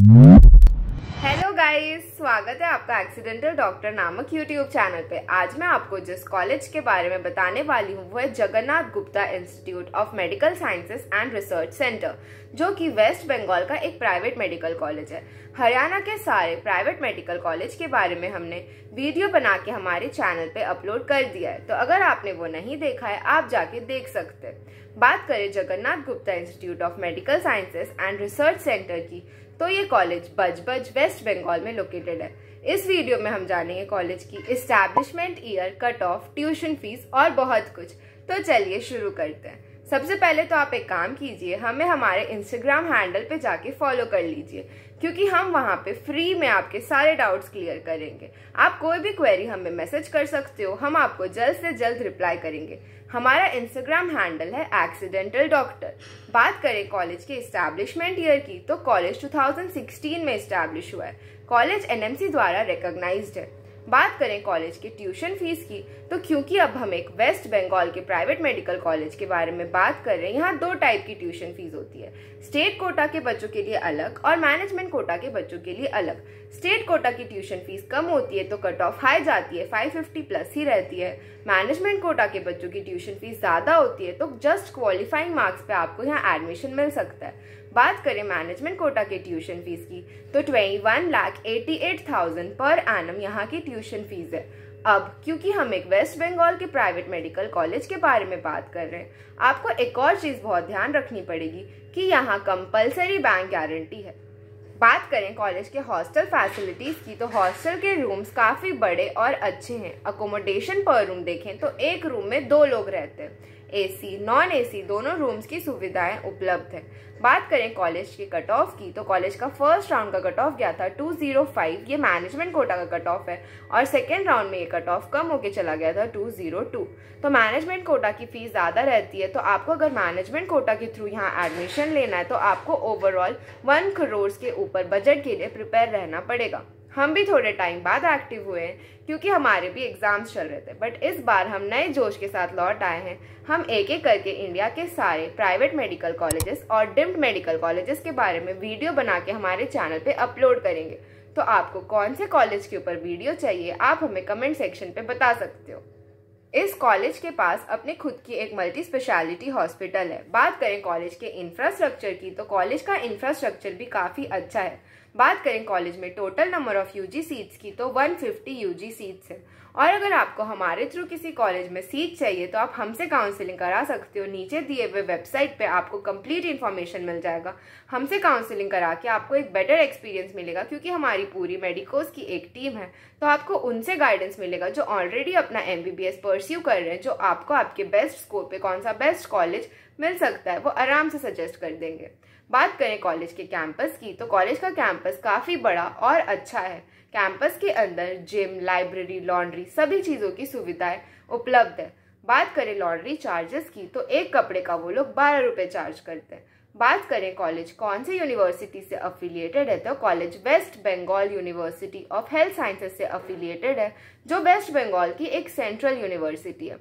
hello guys स्वागत है आपका एक्सीडेंटल डॉक्टर नामक यूट्यूब चैनल पे आज मैं आपको जिस कॉलेज के बारे में बताने वाली हूँ वो है Jagannath Gupta institute of medical sciences and research centre जो कि वेस्ट बंगाल का एक प्राइवेट मेडिकल कॉलेज है हरियाणा के सारे प्राइवेट मेडिकल कॉलेज के बारे में हमने वीडियो बना के हमारे चैनल पे अपलोड कर दिया है तो अगर आपने वो नहीं देखा है आप जाके देख सकते बात करें Jagannath Gupta institute of medical sciences and research centre की तो ये कॉलेज बज बज वेस्ट बंगाल में लोकेटेड है इस वीडियो में हम जानेंगे कॉलेज की establishment year cut off tuition fees और बहुत कुछ तो चलिए शुरू करते हैं सबसे पहले तो आप एक काम कीजिए हमें हमारे इंस्टाग्राम हैंडल पे जाके फॉलो कर लीजिए क्योंकि हम वहाँ पे फ्री में आपके सारे डाउट्स क्लियर करेंगे आप कोई भी क्वेरी हमें मैसेज कर सकते हो हम आपको जल्द से जल्द रिप्लाई करेंगे हमारा इंस्टाग्राम हैंडल है एक्सीडेंटल डॉक्टर बात करें कॉलेज के इस्टेब्लिशमेंट ईयर की तो कॉलेज 2016 में इस्टेब्लिश हुआ है कॉलेज एनएमसी द्वारा रिकोगनाइज है बात करें कॉलेज के ट्यूशन फीस की तो क्योंकि अब हम एक वेस्ट बंगाल के प्राइवेट मेडिकल कॉलेज के बारे में बात कर रहे हैं यहाँ दो टाइप की ट्यूशन फीस होती है स्टेट कोटा के बच्चों के लिए अलग और मैनेजमेंट कोटा के बच्चों के लिए अलग स्टेट कोटा की ट्यूशन फीस कम होती है तो कट ऑफ हाई जाती है फिफ्टी प्लस ही रहती है मैनेजमेंट कोटा के बच्चों की ट्यूशन फीस ज़्यादा होती है तो जस्ट क्वालिफाइंग मार्क्स पे आपको यहाँ एडमिशन मिल सकता है बात करें मैनेजमेंट कोटा के ट्यूशन फीस की तो twenty one lakh eighty eight thousand per annum यहाँ की ट्यूशन फीस है अब क्योंकि हम एक वेस्ट बंगाल के प्राइवेट मेडिकल कॉलेज के बारे में बात कर रहे हैं आपको एक और चीज़ बहुत ध्यान रखनी पड़ेगी कि यहाँ कंपलसरी बैंक गारंटी है बात करें कॉलेज के हॉस्टल फैसिलिटीज़ की तो हॉस्टल के रूम्स काफ़ी बड़े और अच्छे हैं अकोमोडेशन पर रूम देखें तो एक रूम में दो लोग रहते हैं एसी, नॉन एसी दोनों रूम्स की सुविधाएं उपलब्ध है बात करें कॉलेज के कट ऑफ की तो कॉलेज का फर्स्ट राउंड का कट ऑफ गया था 205 ये मैनेजमेंट कोटा का कट ऑफ है और सेकेंड राउंड में ये कट ऑफ कम होके चला गया था 202 तो मैनेजमेंट कोटा की फ़ीस ज़्यादा रहती है तो आपको अगर मैनेजमेंट कोटा के थ्रू यहाँ एडमिशन लेना है तो आपको ओवरऑल वन करोड़ के ऊपर बजट के लिए प्रिपेयर रहना पड़ेगा हम भी थोड़े टाइम बाद एक्टिव हुए हैं क्योंकि हमारे भी एग्ज़ाम्स चल रहे थे बट इस बार हम नए जोश के साथ लौट आए हैं हम एक एक करके इंडिया के सारे प्राइवेट मेडिकल कॉलेजेस और डिम्ड मेडिकल कॉलेजेस के बारे में वीडियो बना के हमारे चैनल पे अपलोड करेंगे तो आपको कौन से कॉलेज के ऊपर वीडियो चाहिए आप हमें कमेंट सेक्शन पे बता सकते हो इस कॉलेज के पास अपने खुद की एक मल्टी स्पेशलिटी हॉस्पिटल है बात करें कॉलेज के इंफ्रास्ट्रक्चर की तो कॉलेज का इंफ्रास्ट्रक्चर भी काफ़ी अच्छा है बात करें कॉलेज में टोटल नंबर ऑफ जी सीट्स की तो 150 यूजी सीट्स है और अगर आपको हमारे थ्रू किसी कॉलेज में सीट चाहिए तो आप हमसे काउंसलिंग करा सकते हो नीचे दिए हुए वेबसाइट पे आपको कंप्लीट इन्फॉर्मेशन मिल जाएगा हमसे काउंसलिंग करा के आपको एक बेटर एक्सपीरियंस मिलेगा क्योंकि हमारी पूरी मेडिकोज की एक टीम है तो आपको उनसे गाइडेंस मिलेगा जो ऑलरेडी अपना एम परस्यू कर रहे हैं जो आपको आपके बेस्ट स्कोर पर कौन सा बेस्ट कॉलेज मिल सकता है वो आराम से सजेस्ट कर देंगे बात करें कॉलेज के कैंपस की तो कॉलेज का कैंपस काफ़ी बड़ा और अच्छा है कैंपस के अंदर जिम लाइब्रेरी लॉन्ड्री सभी चीज़ों की सुविधाएं उपलब्ध है बात करें लॉन्ड्री चार्जेस की तो एक कपड़े का वो लोग बारह रुपये चार्ज करते हैं बात करें कॉलेज कौन से यूनिवर्सिटी से अफिलिएटेड है तो college west Bengal university of health sciences से अफिलिएटेड है जो वेस्ट बंगाल की एक सेंट्रल यूनिवर्सिटी है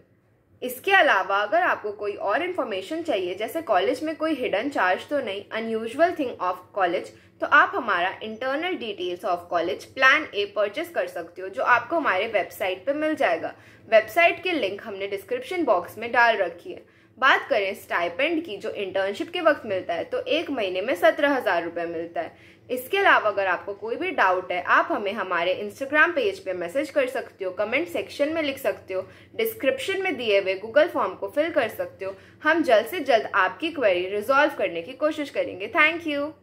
इसके अलावा अगर आपको कोई और इन्फॉर्मेशन चाहिए जैसे कॉलेज में कोई हिडन चार्ज तो नहीं अनयूजल थिंग ऑफ कॉलेज तो आप हमारा internal details of college plan a purchase कर सकते हो जो आपको हमारे वेबसाइट पर मिल जाएगा वेबसाइट के लिंक हमने डिस्क्रिप्शन बॉक्स में डाल रखी है बात करें स्टाइपेंड की जो इंटर्नशिप के वक्त मिलता है तो एक महीने में सत्रह हज़ार रुपये मिलता है इसके अलावा अगर आपको कोई भी डाउट है आप हमें हमारे इंस्टाग्राम पेज पे मैसेज कर सकते हो कमेंट सेक्शन में लिख सकते हो डिस्क्रिप्शन में दिए हुए गूगल फॉर्म को फिल कर सकते हो हम जल्द से जल्द आपकी क्वेरी रिजॉल्व करने की कोशिश करेंगे थैंक यू